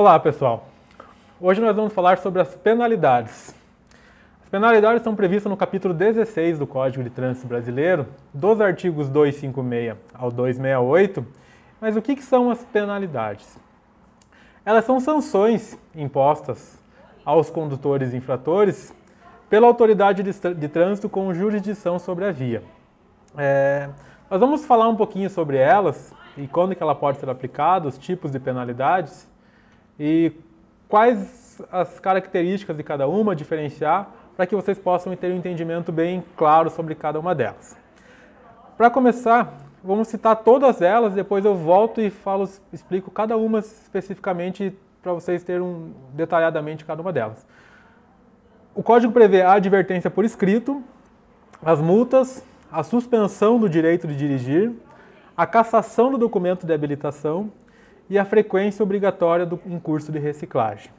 Olá, pessoal. Hoje nós vamos falar sobre as penalidades. As penalidades são previstas no capítulo 16 do Código de Trânsito Brasileiro, dos artigos 256 ao 268. Mas o que, que são as penalidades? Elas são sanções impostas aos condutores infratores pela autoridade de trânsito com jurisdição sobre a via. É, nós vamos falar um pouquinho sobre elas e quando que ela pode ser aplicada, os tipos de penalidades, e quais as características de cada uma, diferenciar, para que vocês possam ter um entendimento bem claro sobre cada uma delas. Para começar, vamos citar todas elas, depois eu volto e falo, explico cada uma especificamente para vocês terem um, detalhadamente cada uma delas. O código prevê a advertência por escrito, as multas, a suspensão do direito de dirigir, a cassação do documento de habilitação, e a frequência obrigatória do um curso de reciclagem.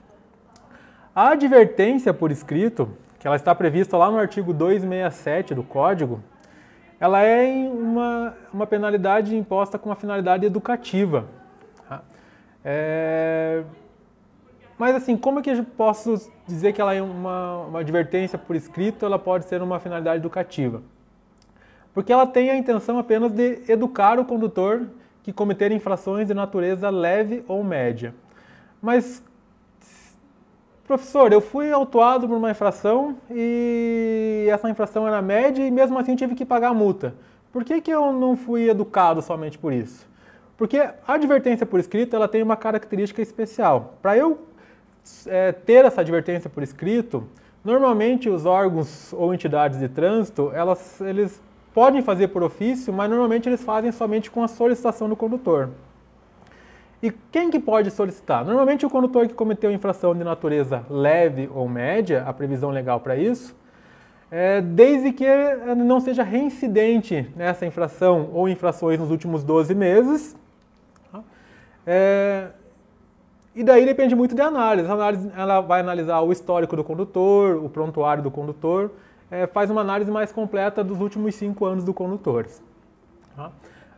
A advertência por escrito, que ela está prevista lá no artigo 267 do Código, ela é uma, uma penalidade imposta com uma finalidade educativa. Tá? É... Mas assim, como é que eu posso dizer que ela é uma, uma advertência por escrito, ela pode ser uma finalidade educativa? Porque ela tem a intenção apenas de educar o condutor que cometerem infrações de natureza leve ou média. Mas, professor, eu fui autuado por uma infração e essa infração era média e mesmo assim tive que pagar a multa. Por que, que eu não fui educado somente por isso? Porque a advertência por escrito ela tem uma característica especial. Para eu é, ter essa advertência por escrito, normalmente os órgãos ou entidades de trânsito elas, eles podem fazer por ofício, mas normalmente eles fazem somente com a solicitação do condutor. E quem que pode solicitar? Normalmente o condutor que cometeu infração de natureza leve ou média, a previsão legal para isso, é, desde que não seja reincidente nessa infração ou infrações nos últimos 12 meses. Tá? É, e daí depende muito da análise. A análise ela vai analisar o histórico do condutor, o prontuário do condutor, é, faz uma análise mais completa dos últimos cinco anos do condutor. Tá?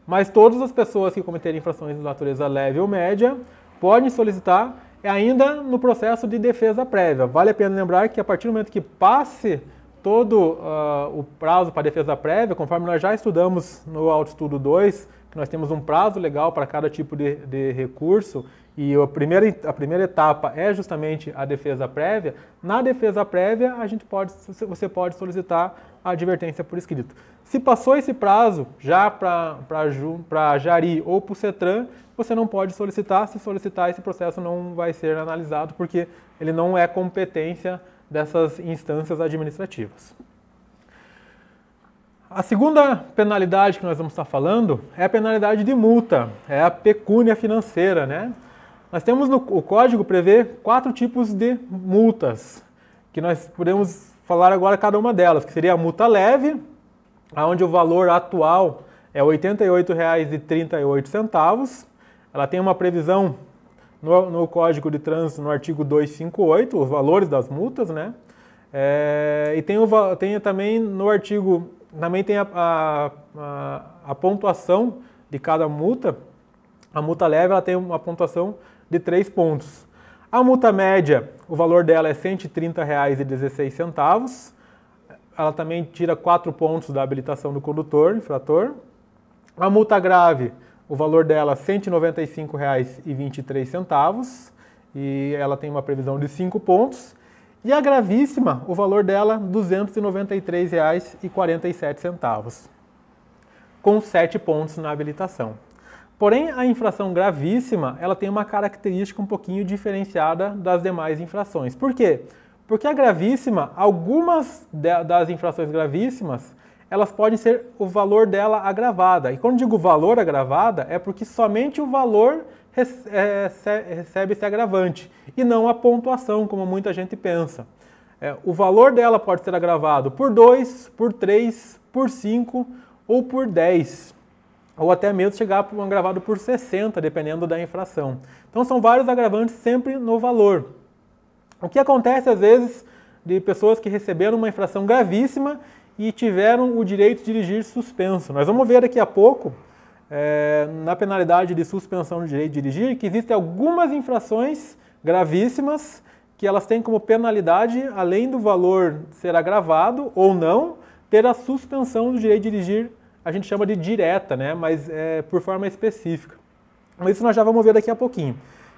Mas todas as pessoas que cometerem infrações de natureza leve ou média podem solicitar ainda no processo de defesa prévia. Vale a pena lembrar que a partir do momento que passe todo uh, o prazo para defesa prévia, conforme nós já estudamos no autoestudo 2, que nós temos um prazo legal para cada tipo de, de, recurso e a primeira, a primeira etapa é justamente a defesa prévia. Na defesa prévia, a gente pode, você pode solicitar a advertência por escrito. Se passou esse prazo já para Jari ou para o CETRAN, você não pode solicitar. Se solicitar, esse processo não vai ser analisado porque ele não é competência dessas instâncias administrativas. A segunda penalidade que nós vamos estar falando é a penalidade de multa, é a pecúnia financeira, né? Nós temos no o código prevê quatro tipos de multas, que nós podemos falar agora cada uma delas, que seria a multa leve, onde o valor atual é R$ 88,38. Ela tem uma previsão no, no Código de Trânsito, no artigo 258, os valores das multas, né? É, e tem, o, tem também no artigo também tem a, a, a, pontuação de cada multa. A multa leve ela tem uma pontuação de 3 pontos. A multa média, o valor dela é R$ 130,16. Ela também tira 4 pontos da habilitação do condutor, infrator. A multa grave, o valor dela R$ 195,23 e ela tem uma previsão de 5 pontos. E a gravíssima, o valor dela, R$ 293,47, com 7 pontos na habilitação. Porém, a infração gravíssima, ela tem uma característica um pouquinho diferenciada das demais infrações. Por quê? Porque a gravíssima, algumas das infrações gravíssimas, elas podem ser o valor dela agravada. E quando digo valor agravada, é porque somente o valor é, recebe esse agravante e não a pontuação, como muita gente pensa. É, o valor dela pode ser agravado por 2, por 3, por 5 ou por 10, ou até mesmo chegar para um agravado por 60, dependendo da infração. Então são vários agravantes sempre no valor. O que acontece às vezes de pessoas que receberam uma infração gravíssima e tiveram o direito de dirigir suspenso. Nós vamos ver daqui a pouco é, na penalidade de suspensão do direito de dirigir que existem algumas infrações gravíssimas que elas têm como penalidade, além do valor ser agravado ou não, ter a suspensão do direito de dirigir, a gente chama de direta, né? mas é, por forma específica. Mas isso nós já vamos ver daqui a pouquinho.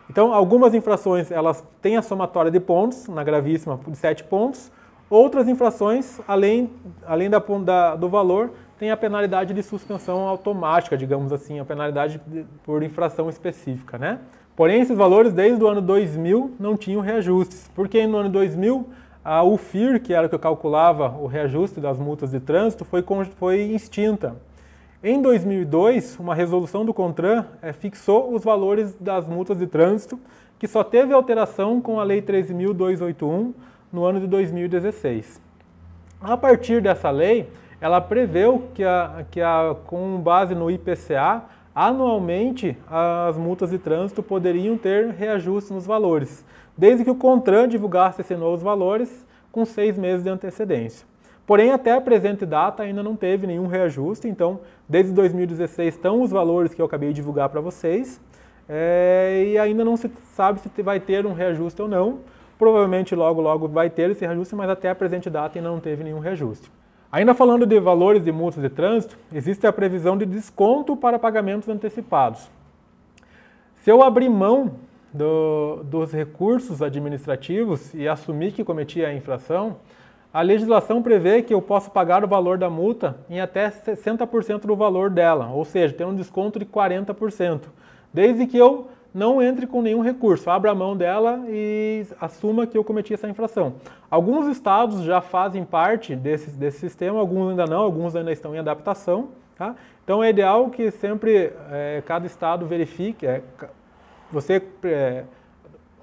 Então, algumas infrações elas têm a somatória de pontos, na gravíssima, de 7 pontos. Outras infrações, além, além da, da, do valor, tem a penalidade de suspensão automática, digamos assim, a penalidade por infração específica, né? Porém, esses valores desde o ano 2000 não tinham reajustes, porque no ano 2000 a UFIR, que era o que eu calculava o reajuste das multas de trânsito, foi, foi extinta. Em 2002, uma resolução do CONTRAN é, fixou os valores das multas de trânsito, que só teve alteração com a Lei 13.281 no ano de 2016. A partir dessa lei, ela preveu que, a, que a, com base no IPCA, anualmente as multas de trânsito poderiam ter reajuste nos valores, desde que o CONTRAN divulgasse esses novos valores com seis meses de antecedência. Porém, até a presente data ainda não teve nenhum reajuste, então desde 2016 estão os valores que eu acabei de divulgar para vocês, é, e ainda não se sabe se vai ter um reajuste ou não. Provavelmente logo, logo vai ter esse reajuste, mas até a presente data ainda não teve nenhum reajuste. Ainda falando de valores de multas de trânsito, existe a previsão de desconto para pagamentos antecipados. Se eu abrir mão do, dos recursos administrativos e assumir que cometi a infração, a legislação prevê que eu posso pagar o valor da multa em até 60% do valor dela, ou seja, ter um desconto de 40%, desde que eu não entre com nenhum recurso, abra a mão dela e assuma que eu cometi essa infração. Alguns estados já fazem parte desse, desse sistema, alguns ainda não, alguns ainda estão em adaptação. Tá? Então é ideal que sempre é, cada estado verifique, é, você é,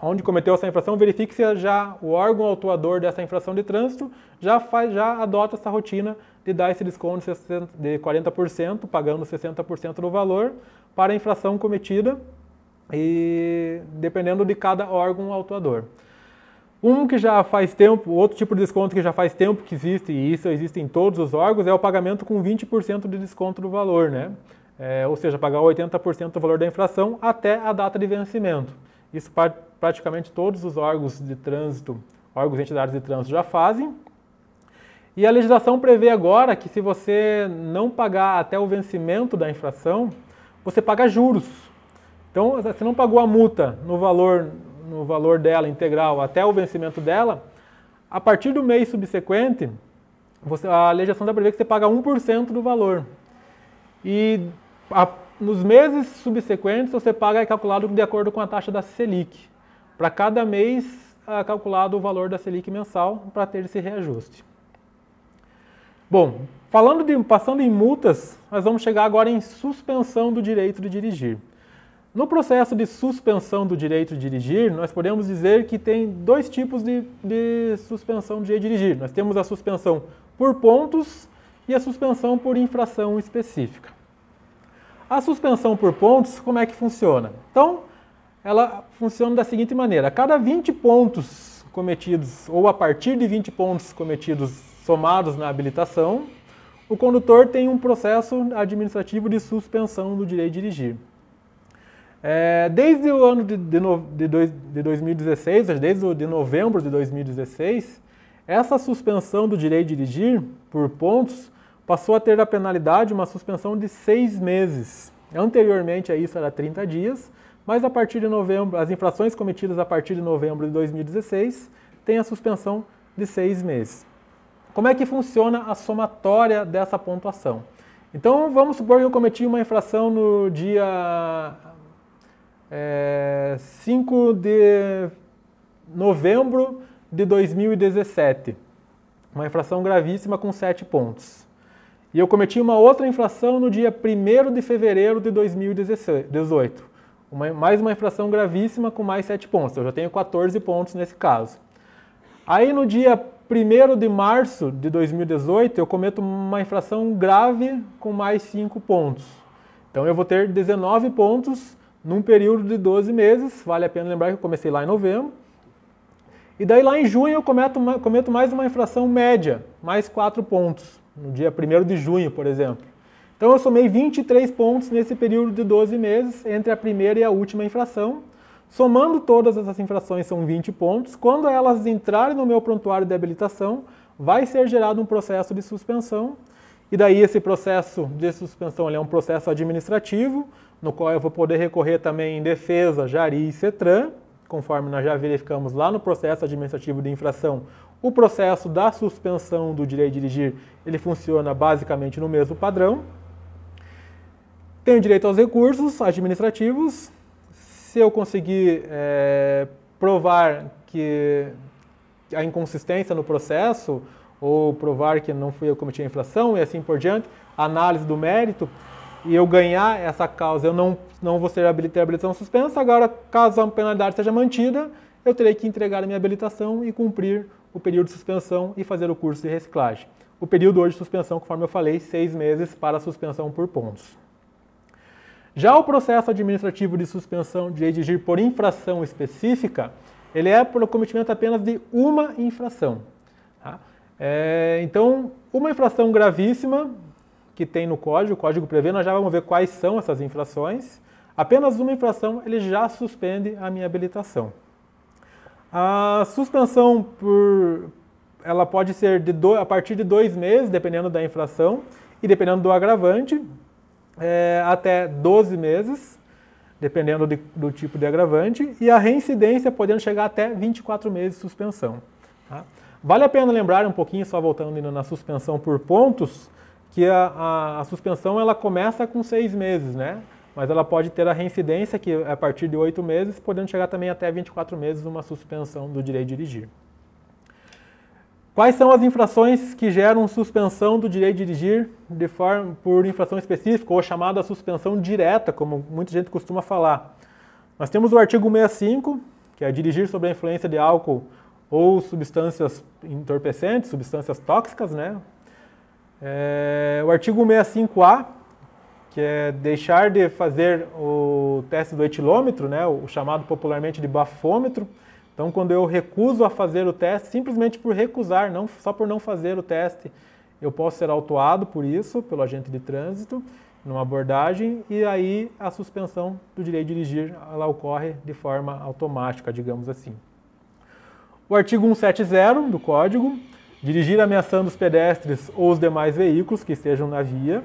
onde cometeu essa infração, verifique se já o órgão autuador dessa infração de trânsito já, faz, já adota essa rotina de dar esse desconto de 40%, pagando 60% do valor para a infração cometida e dependendo de cada órgão autuador. Um que já faz tempo, outro tipo de desconto que já faz tempo que existe, e isso existe em todos os órgãos, é o pagamento com 20% de desconto do valor, né? É, ou seja, pagar 80% do valor da infração até a data de vencimento. Isso pra, praticamente todos os órgãos de trânsito, órgãos e entidades de trânsito já fazem. E a legislação prevê agora que se você não pagar até o vencimento da infração, você paga juros então, se não pagou a multa no valor, no valor dela integral até o vencimento dela, a partir do mês subsequente, você, a legislação para ver que você paga 1% do valor. E a, nos meses subsequentes, você paga é calculado de acordo com a taxa da Selic. Para cada mês, é calculado o valor da Selic mensal para ter esse reajuste. Bom, falando de passando em multas, nós vamos chegar agora em suspensão do direito de dirigir. No processo de suspensão do direito de dirigir, nós podemos dizer que tem dois tipos de, de suspensão do direito de dirigir. Nós temos a suspensão por pontos e a suspensão por infração específica. A suspensão por pontos, como é que funciona? Então, ela funciona da seguinte maneira: a cada 20 pontos cometidos, ou a partir de 20 pontos cometidos somados na habilitação, o condutor tem um processo administrativo de suspensão do direito de dirigir. É, desde o ano de, de, no, de, dois, de 2016, desde o, de novembro de 2016, essa suspensão do direito de dirigir por pontos passou a ter a penalidade uma suspensão de seis meses. Anteriormente a isso era 30 dias, mas a partir de novembro, as infrações cometidas a partir de novembro de 2016 têm a suspensão de seis meses. Como é que funciona a somatória dessa pontuação? Então vamos supor que eu cometi uma infração no dia é, 5 de novembro de 2017. Uma infração gravíssima com 7 pontos. E eu cometi uma outra infração no dia 1 de fevereiro de 2018. Uma, mais uma infração gravíssima com mais 7 pontos. Eu já tenho 14 pontos nesse caso. Aí no dia 1 de março de 2018, eu cometo uma infração grave com mais 5 pontos. Então eu vou ter 19 pontos num período de 12 meses. Vale a pena lembrar que eu comecei lá em novembro. E daí lá em junho eu cometo, cometo mais uma infração média, mais 4 pontos, no dia 1 de junho, por exemplo. Então eu somei 23 pontos nesse período de 12 meses, entre a primeira e a última infração. Somando todas essas infrações são 20 pontos. Quando elas entrarem no meu prontuário de habilitação, vai ser gerado um processo de suspensão e daí esse processo de suspensão é um processo administrativo, no qual eu vou poder recorrer também em defesa, Jari e CETRAN, conforme nós já verificamos lá no processo administrativo de infração. O processo da suspensão do direito de dirigir, ele funciona basicamente no mesmo padrão. Tenho direito aos recursos administrativos. Se eu conseguir é, provar que a inconsistência no processo, ou provar que não fui eu que cometi a infração e assim por diante, análise do mérito, e eu ganhar essa causa, eu não, não vou ter habilitação suspensa. Agora, caso a penalidade seja mantida, eu terei que entregar a minha habilitação e cumprir o período de suspensão e fazer o curso de reciclagem. O período hoje de suspensão, conforme eu falei, seis meses para suspensão por pontos. Já o processo administrativo de suspensão de exigir por infração específica, ele é pelo cometimento apenas de uma infração. É, então, uma infração gravíssima que tem no código, o código prevê, nós já vamos ver quais são essas infrações. Apenas uma infração, ele já suspende a minha habilitação. A suspensão por, ela pode ser de do, a partir de dois meses, dependendo da infração, e dependendo do agravante, é, até 12 meses, dependendo de, do tipo de agravante, e a reincidência podendo chegar até 24 meses de suspensão. Tá? Vale a pena lembrar um pouquinho, só voltando ainda na suspensão por pontos, que a, a, a, suspensão ela começa com seis meses, né? Mas ela pode ter a reincidência, que é a partir de oito meses, podendo chegar também até 24 meses uma suspensão do direito de dirigir. Quais são as infrações que geram suspensão do direito de dirigir de forma, por infração específica, ou chamada suspensão direta, como muita gente costuma falar? Nós temos o artigo 65, que é dirigir sob a influência de álcool ou substâncias entorpecentes, substâncias tóxicas, né? É, o artigo 65A, que é deixar de fazer o teste do etilômetro, né, o chamado popularmente de bafômetro. Então, quando eu recuso a fazer o teste, simplesmente por recusar, não só por não fazer o teste, eu posso ser autuado por isso, pelo agente de trânsito, numa abordagem, e aí a suspensão do direito de dirigir ela ocorre de forma automática, digamos assim. O artigo 170 do Código, dirigir ameaçando os pedestres ou os demais veículos que estejam na via.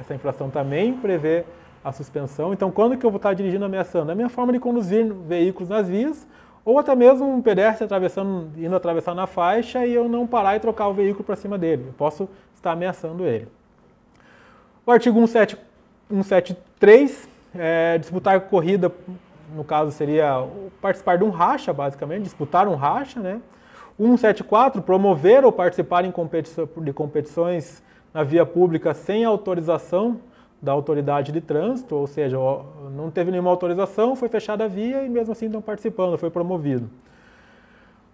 Essa infração também prevê a suspensão. Então, quando que eu vou estar dirigindo ameaçando? É a minha forma de conduzir veículos nas vias, ou até mesmo um pedestre atravessando, indo atravessar na faixa e eu não parar e trocar o veículo para cima dele. Eu posso estar ameaçando ele. O artigo 173 é disputar corrida no caso seria participar de um racha, basicamente, disputar um racha, né? 174, promover ou participar de competições na via pública sem autorização da autoridade de trânsito, ou seja, não teve nenhuma autorização, foi fechada a via e mesmo assim estão participando, foi promovido.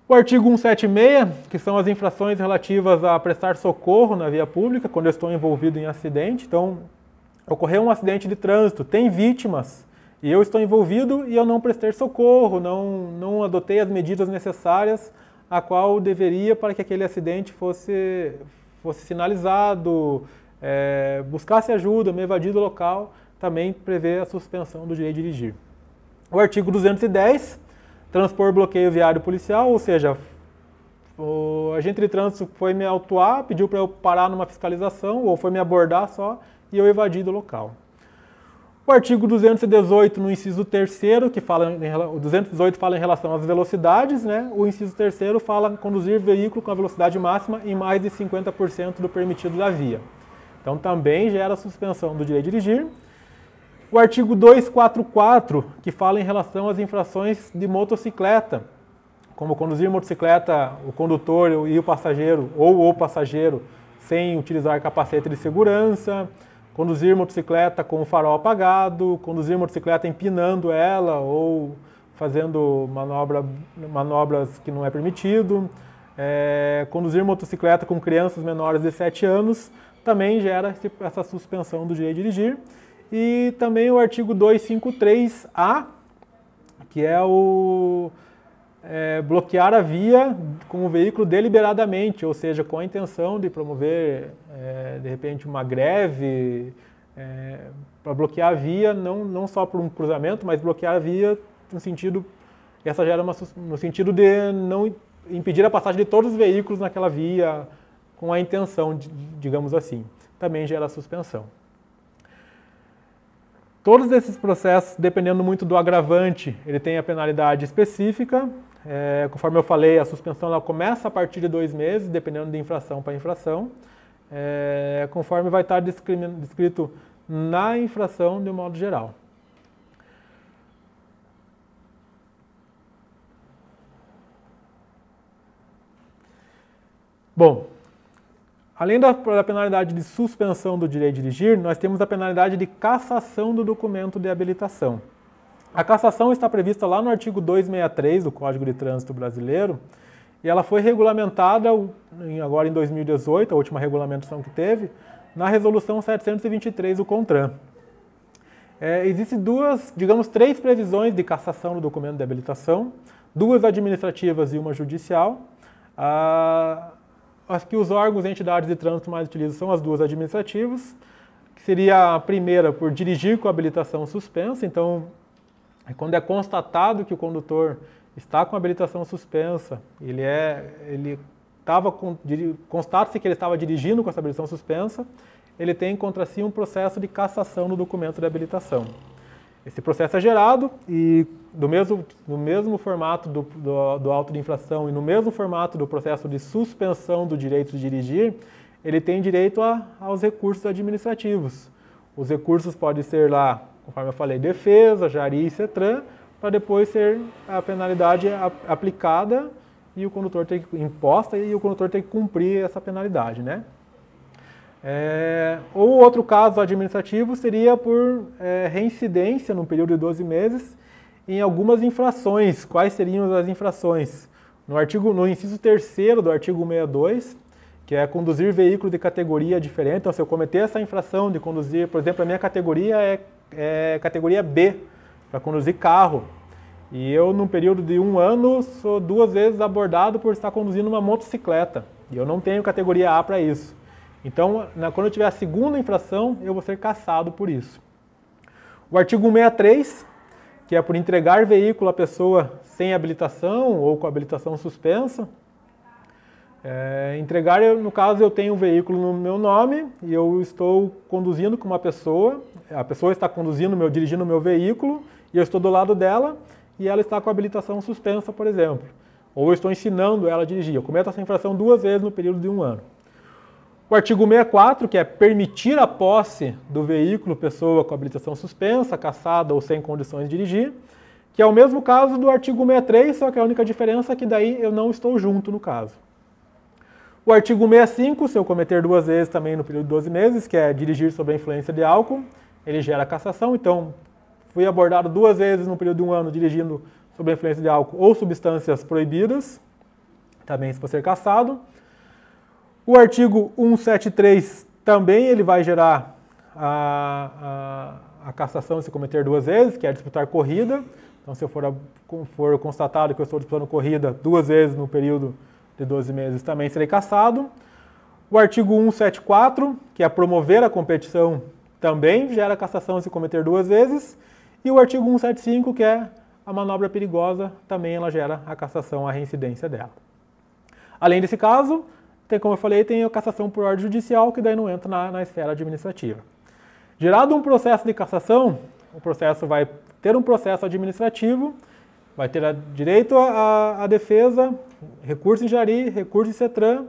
O artigo 176, que são as infrações relativas a prestar socorro na via pública quando eu estou envolvido em acidente. Então, ocorreu um acidente de trânsito, tem vítimas, e eu estou envolvido e eu não prestei socorro, não, não adotei as medidas necessárias a qual deveria para que aquele acidente fosse, fosse sinalizado, é, buscasse ajuda, me evadir do local, também prevê a suspensão do direito de dirigir. O artigo 210, transpor bloqueio viário policial, ou seja, o agente de trânsito foi me autuar, pediu para eu parar numa fiscalização, ou foi me abordar só, e eu evadi do local. O artigo 218, no inciso 3 que fala em, o 218 fala em relação às velocidades, né? O inciso 3 fala em conduzir veículo com a velocidade máxima em mais de 50% do permitido da via. Então também gera suspensão do direito de dirigir. O artigo 244, que fala em relação às infrações de motocicleta, como conduzir motocicleta, o condutor e o passageiro, ou o passageiro, sem utilizar capacete de segurança, conduzir motocicleta com o farol apagado, conduzir motocicleta empinando ela ou fazendo manobra, manobras que não é permitido, é, conduzir motocicleta com crianças menores de 7 anos também gera essa suspensão do direito de dirigir. E também o artigo 253A, que é o é, bloquear a via com o veículo deliberadamente, ou seja, com a intenção de promover, é, de repente, uma greve, é, para bloquear a via, não, não só por um cruzamento, mas bloquear a via no sentido, essa gera uma, no sentido de não impedir a passagem de todos os veículos naquela via com a intenção, de, digamos assim. Também gera suspensão. Todos esses processos, dependendo muito do agravante, ele tem a penalidade específica, é, conforme eu falei, a suspensão ela começa a partir de dois meses, dependendo de infração para infração, é, conforme vai estar descrito na infração de um modo geral. Bom, além da, da, penalidade de suspensão do direito de dirigir, nós temos a penalidade de cassação do documento de habilitação. A cassação está prevista lá no artigo 263 do Código de Trânsito Brasileiro e ela foi regulamentada agora em 2018, a última regulamentação que teve, na resolução 723 do CONTRAN. É, Existem duas, digamos, três previsões de cassação no documento de habilitação, duas administrativas e uma judicial. Ah, as que os órgãos e entidades de trânsito mais utilizam são as duas administrativas, que seria a primeira por dirigir com habilitação suspensa, então é quando é constatado que o condutor está com habilitação suspensa, ele é, ele estava constata-se que ele estava dirigindo com essa habilitação suspensa, ele tem contra si um processo de cassação do documento de habilitação. Esse processo é gerado e do mesmo, no mesmo formato do, do, do auto de infração e no mesmo formato do processo de suspensão do direito de dirigir, ele tem direito a, aos recursos administrativos. Os recursos podem ser lá conforme eu falei, defesa, Jari e CETRAN, para depois ser a penalidade aplicada e o condutor ter que, imposta e o condutor ter que cumprir essa penalidade, né? É, ou outro caso administrativo seria por é, reincidência num período de 12 meses em algumas infrações. Quais seriam as infrações? No artigo, no inciso 3 do artigo 62, que é conduzir veículo de categoria diferente. Então, se eu cometer essa infração de conduzir, por exemplo, a minha categoria é é, categoria B, para conduzir carro. E eu, num período de um ano, sou duas vezes abordado por estar conduzindo uma motocicleta. E eu não tenho categoria A para isso. Então, na, quando eu tiver a segunda infração, eu vou ser caçado por isso. O artigo 163, que é por entregar veículo à pessoa sem habilitação ou com habilitação suspensa, é, entregar, no caso, eu tenho um veículo no meu nome e eu estou conduzindo com uma pessoa, a pessoa está conduzindo, meu, dirigindo o meu veículo e eu estou do lado dela e ela está com a habilitação suspensa, por exemplo. Ou eu estou ensinando ela a dirigir. Eu cometo essa infração duas vezes no período de um ano. O artigo 64, que é permitir a posse do veículo pessoa com habilitação suspensa, caçada ou sem condições de dirigir, que é o mesmo caso do artigo 63, só que a única diferença é que daí eu não estou junto no caso. O artigo 65, se eu cometer duas vezes também no período de 12 meses, que é dirigir sob a influência de álcool, ele gera cassação. Então, fui abordado duas vezes no período de um ano dirigindo sob a influência de álcool ou substâncias proibidas, também se for ser cassado. O artigo 173 também ele vai gerar a, a, a cassação se cometer duas vezes, que é disputar corrida. Então, se eu for, for constatado que eu estou disputando corrida duas vezes no período de 12 meses também serei cassado. O artigo 174, que é promover a competição, também gera cassação se cometer duas vezes. E o artigo 175, que é a manobra perigosa, também ela gera a cassação, a reincidência dela. Além desse caso, tem, como eu falei, tem a cassação por ordem judicial, que daí não entra na, na esfera administrativa. Gerado um processo de cassação, o processo vai ter um processo administrativo vai ter direito à defesa, recurso em jari, recurso em CETRAN,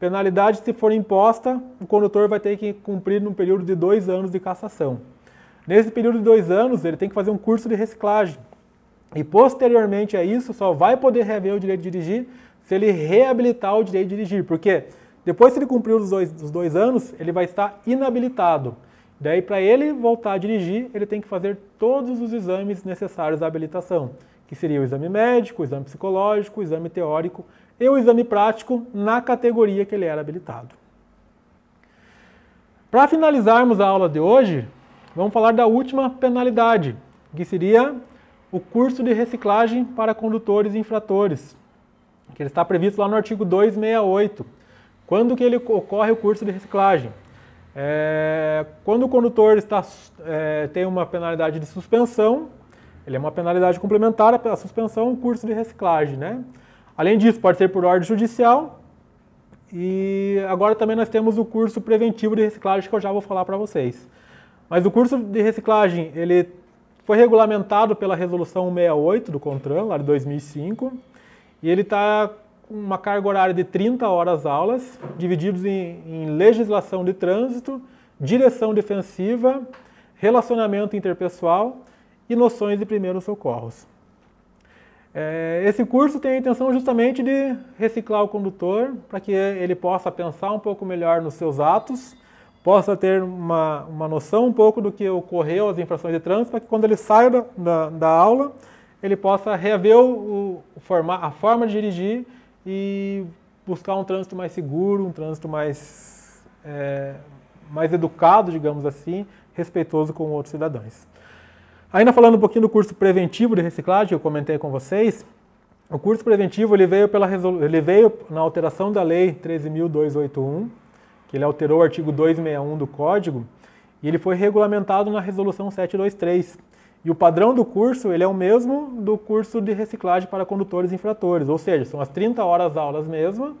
penalidade se for imposta, o condutor vai ter que cumprir num período de dois anos de cassação. Nesse período de dois anos, ele tem que fazer um curso de reciclagem. E posteriormente a isso, só vai poder rever o direito de dirigir se ele reabilitar o direito de dirigir, porque depois que ele cumpriu os dois, os dois anos, ele vai estar inabilitado. Daí, para ele voltar a dirigir, ele tem que fazer todos os exames necessários à habilitação que seria o exame médico, o exame psicológico, o exame teórico e o exame prático na categoria que ele era habilitado. Para finalizarmos a aula de hoje, vamos falar da última penalidade, que seria o curso de reciclagem para condutores e infratores, que está previsto lá no artigo 268. Quando que ele ocorre o curso de reciclagem? É, quando o condutor está, é, tem uma penalidade de suspensão ele é uma penalidade complementar à suspensão um curso de reciclagem, né? Além disso, pode ser por ordem judicial. E agora também nós temos o curso preventivo de reciclagem que eu já vou falar para vocês. Mas o curso de reciclagem, ele foi regulamentado pela resolução 168 do CONTRAN, lá de 2005, e ele está com uma carga horária de 30 horas aulas, divididos em, em legislação de trânsito, direção defensiva, relacionamento interpessoal e noções de primeiros socorros. É, esse curso tem a intenção justamente de reciclar o condutor para que ele possa pensar um pouco melhor nos seus atos, possa ter uma, uma noção um pouco do que ocorreu, as infrações de trânsito, para que quando ele saia da, da, da aula, ele possa rever o, o forma, a forma de dirigir e buscar um trânsito mais seguro, um trânsito mais, é, mais educado, digamos assim, respeitoso com outros cidadãos. Ainda falando um pouquinho do curso preventivo de reciclagem, eu comentei com vocês, o curso preventivo ele veio, pela resol... ele veio na alteração da Lei 13.281, que ele alterou o artigo 261 do Código, e ele foi regulamentado na Resolução 723. E o padrão do curso ele é o mesmo do curso de reciclagem para condutores infratores, ou seja, são as 30 horas aulas mesmo,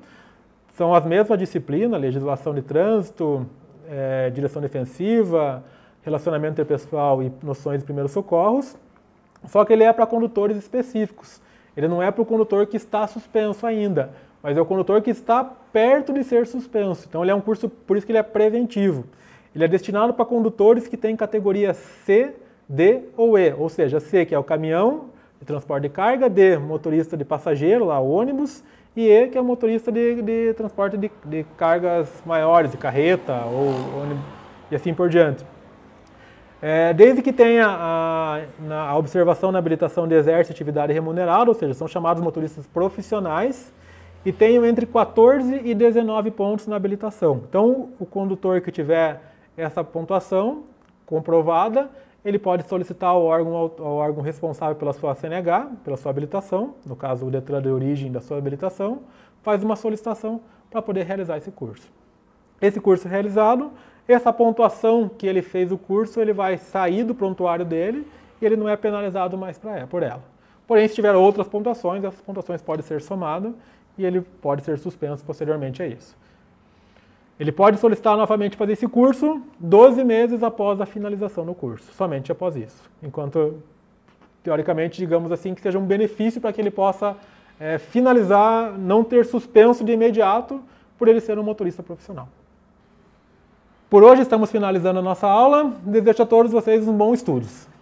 são as mesmas disciplinas, legislação de trânsito, é, direção defensiva, relacionamento interpessoal e noções de primeiros socorros, só que ele é para condutores específicos. Ele não é para o condutor que está suspenso ainda, mas é o condutor que está perto de ser suspenso. Então ele é um curso, por isso que ele é preventivo. Ele é destinado para condutores que têm categoria C, D ou E, ou seja, C que é o caminhão de transporte de carga, D motorista de passageiro, lá ônibus, e E que é o motorista de, de transporte de, de, cargas maiores, de carreta ou ônibus, e assim por diante. É, desde que tenha a, na, a, observação na habilitação de exército atividade remunerada, ou seja, são chamados motoristas profissionais, e tenham entre 14 e 19 pontos na habilitação. Então, o condutor que tiver essa pontuação comprovada, ele pode solicitar ao órgão, ao órgão responsável pela sua CNH, pela sua habilitação, no caso o Detran de origem da sua habilitação, faz uma solicitação para poder realizar esse curso. Esse curso realizado, essa pontuação que ele fez o curso, ele vai sair do prontuário dele e ele não é penalizado mais é, por ela. Porém, se tiver outras pontuações, essas pontuações podem ser somadas e ele pode ser suspenso posteriormente a é isso. Ele pode solicitar novamente fazer esse curso 12 meses após a finalização do curso, somente após isso. Enquanto, teoricamente, digamos assim, que seja um benefício para que ele possa é, finalizar, não ter suspenso de imediato, por ele ser um motorista profissional. Por hoje estamos finalizando a nossa aula. Desejo a todos vocês um bom estudos.